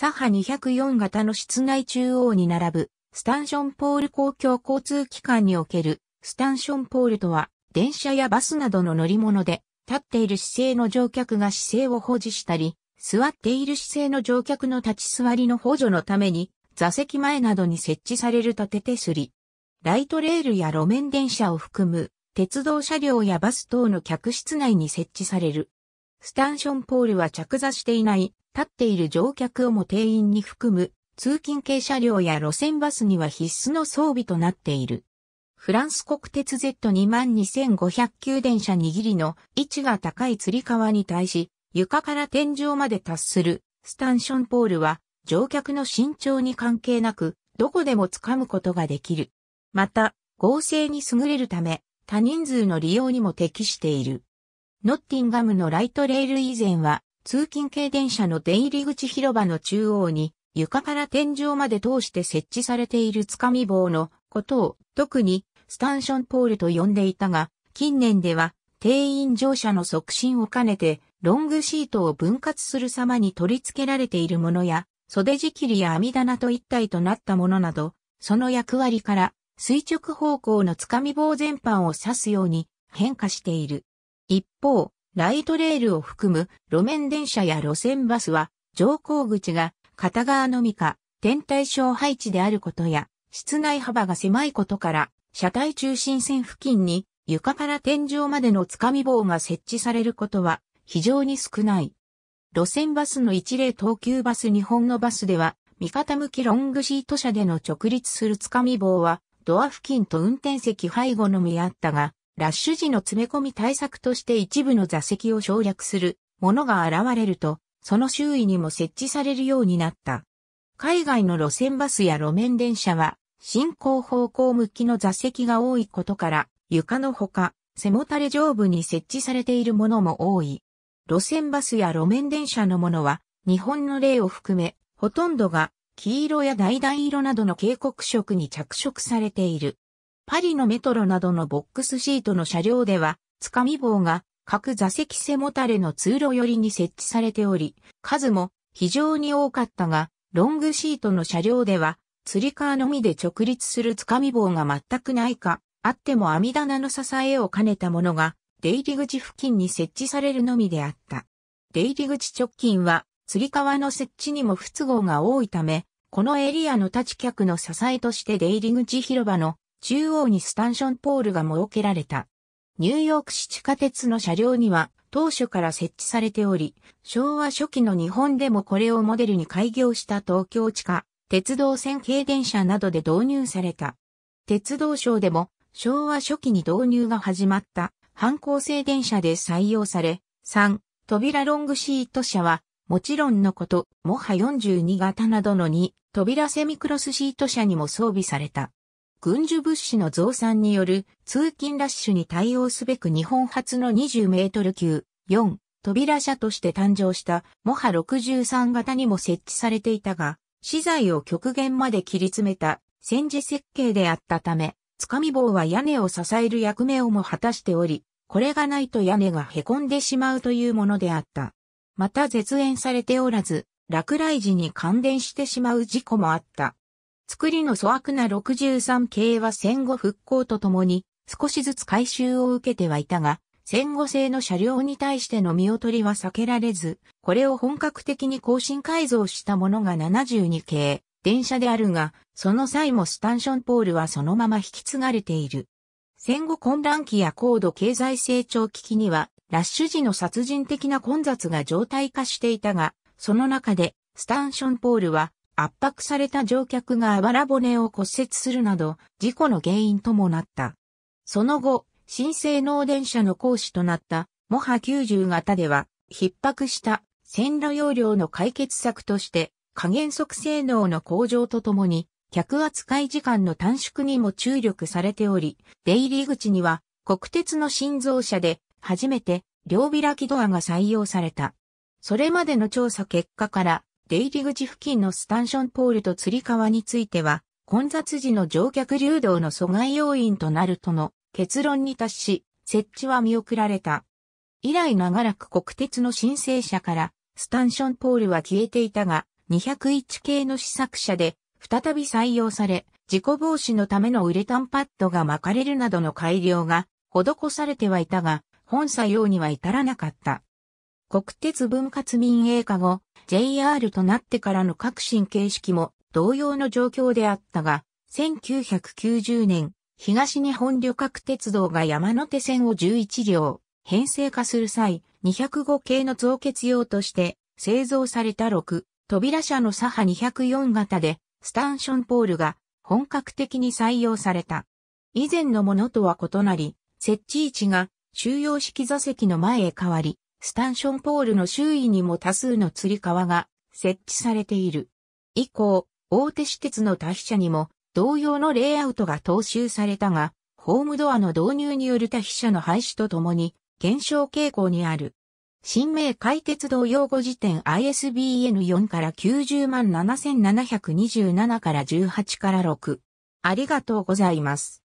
左派204型の室内中央に並ぶ、スタンションポール公共交通機関における、スタンションポールとは、電車やバスなどの乗り物で、立っている姿勢の乗客が姿勢を保持したり、座っている姿勢の乗客の立ち座りの補助のために、座席前などに設置される立て手すり。ライトレールや路面電車を含む、鉄道車両やバス等の客室内に設置される、スタンションポールは着座していない、立っている乗客をも定員に含む、通勤系車両や路線バスには必須の装備となっている。フランス国鉄 Z22500 級電車握りの位置が高い吊り革に対し、床から天井まで達するスタンションポールは乗客の身長に関係なく、どこでも掴むことができる。また、合成に優れるため、多人数の利用にも適している。ノッティンガムのライトレール以前は、通勤系電車の出入り口広場の中央に、床から天井まで通して設置されているつかみ棒のことを、特にスタンションポールと呼んでいたが、近年では、定員乗車の促進を兼ねて、ロングシートを分割する様に取り付けられているものや、袖仕切りや網棚と一体となったものなど、その役割から垂直方向のつかみ棒全般を指すように変化している。一方、ライトレールを含む路面電車や路線バスは、乗降口が片側のみか、天体小配置であることや、室内幅が狭いことから、車体中心線付近に床から天井までのつかみ棒が設置されることは非常に少ない。路線バスの一例東急バス日本のバスでは、味方向きロングシート車での直立するつかみ棒は、ドア付近と運転席背後のみあったが、ラッシュ時の詰め込み対策として一部の座席を省略するものが現れると、その周囲にも設置されるようになった。海外の路線バスや路面電車は、進行方向向きの座席が多いことから、床のほか、背もたれ上部に設置されているものも多い。路線バスや路面電車のものは、日本の例を含め、ほとんどが黄色や橙色などの警告色に着色されている。パリのメトロなどのボックスシートの車両では、つかみ棒が各座席背もたれの通路寄りに設置されており、数も非常に多かったが、ロングシートの車両では、釣り革のみで直立するつかみ棒が全くないか、あっても網棚の支えを兼ねたものが、出入り口付近に設置されるのみであった。出入り口直近は、釣り革の設置にも不都合が多いため、このエリアの立ち客の支えとして出入り口広場の中央にスタンションポールが設けられた。ニューヨーク市地下鉄の車両には当初から設置されており、昭和初期の日本でもこれをモデルに開業した東京地下、鉄道線軽電車などで導入された。鉄道省でも昭和初期に導入が始まった反光性電車で採用され、3、扉ロングシート車は、もちろんのこと、モハ42型などの2、扉セミクロスシート車にも装備された。軍需物資の増産による通勤ラッシュに対応すべく日本初の20メートル級4扉車として誕生したモハ63型にも設置されていたが、資材を極限まで切り詰めた戦時設計であったため、つかみ棒は屋根を支える役目をも果たしており、これがないと屋根が凹んでしまうというものであった。また絶縁されておらず、落雷時に感電してしまう事故もあった。作りの粗悪な63系は戦後復興とともに少しずつ改修を受けてはいたが、戦後製の車両に対しての見劣りは避けられず、これを本格的に更新改造したものが72系、電車であるが、その際もスタンションポールはそのまま引き継がれている。戦後混乱期や高度経済成長危機には、ラッシュ時の殺人的な混雑が常態化していたが、その中で、スタンションポールは、圧迫された乗客があばら骨を骨折するなど、事故の原因ともなった。その後、新性能電車の講師となった、モハ90型では、逼迫した線路容量の解決策として、加減速性能の向上とともに、客扱い時間の短縮にも注力されており、出入り口には、国鉄の新造車で、初めて、両開きドアが採用された。それまでの調査結果から、出入り口付近のスタンションポールと釣り革については、混雑時の乗客流動の阻害要因となるとの結論に達し、設置は見送られた。以来長らく国鉄の申請者から、スタンションポールは消えていたが、201系の試作車で、再び採用され、事故防止のためのウレタンパッドが巻かれるなどの改良が施されてはいたが、本作用には至らなかった。国鉄分割民営化後、JR となってからの革新形式も同様の状況であったが、1990年、東日本旅客鉄道が山手線を11両、編成化する際、205系の増結用として製造された6、扉車の左派204型で、スタンションポールが本格的に採用された。以前のものとは異なり、設置位置が収容式座席の前へ変わり、スタンションポールの周囲にも多数の吊り革が設置されている。以降、大手私鉄の他飛車にも同様のレイアウトが踏襲されたが、ホームドアの導入による他飛車の廃止とともに減少傾向にある。新名海鉄道用語辞典 ISBN4 から90万7727から18から6。ありがとうございます。